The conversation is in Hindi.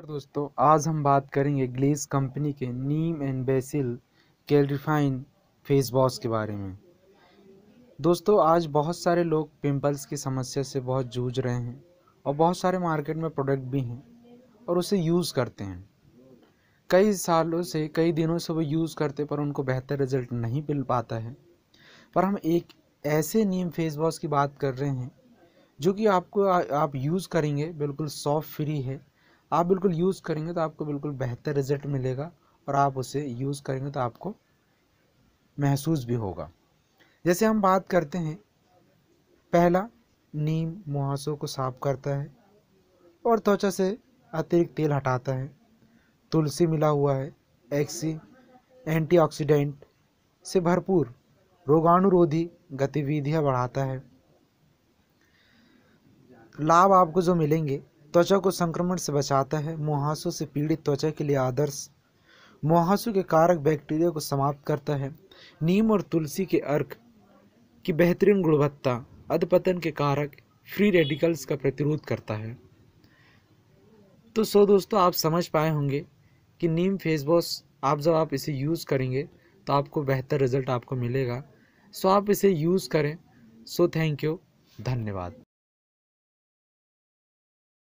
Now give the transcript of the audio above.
दोस्तों आज हम बात करेंगे ग्लेस कंपनी के neem and basil clarifying face wash के बारे में दोस्तों आज बहुत सारे लोग पिंपल्स की समस्या से बहुत जूझ रहे हैं और बहुत सारे मार्केट में प्रोडक्ट भी हैं और उसे यूज़ करते हैं कई सालों से कई दिनों से वो यूज़ करते पर उनको बेहतर रिजल्ट नहीं मिल पाता है पर हम एक ऐसे नीम फेस वॉश की बात कर रहे हैं जो कि आपको आ, आप यूज़ करेंगे बिल्कुल सॉफ्ट फ्री है आप बिल्कुल यूज़ करेंगे तो आपको बिल्कुल बेहतर रिजल्ट मिलेगा और आप उसे यूज़ करेंगे तो आपको महसूस भी होगा जैसे हम बात करते हैं पहला नीम मुहासों को साफ करता है और त्वचा से अतिरिक्त तेल हटाता है तुलसी मिला हुआ है एक्सी एंटीऑक्सीडेंट से भरपूर रोगाणुरोधी गतिविधियां बढ़ाता है लाभ आपको जो मिलेंगे त्वचा को संक्रमण से बचाता है मुहासों से पीड़ित त्वचा के लिए आदर्श मुहासों के कारक बैक्टीरिया को समाप्त करता है नीम और तुलसी के अर्क की बेहतरीन गुणवत्ता अधपतन के कारक फ्री रेडिकल्स का प्रतिरोध करता है तो सो दोस्तों आप समझ पाए होंगे कि नीम फेस वॉश आप जब आप इसे यूज़ करेंगे तो आपको बेहतर रिजल्ट आपको मिलेगा सो आप इसे यूज़ करें सो थैंक यू धन्यवाद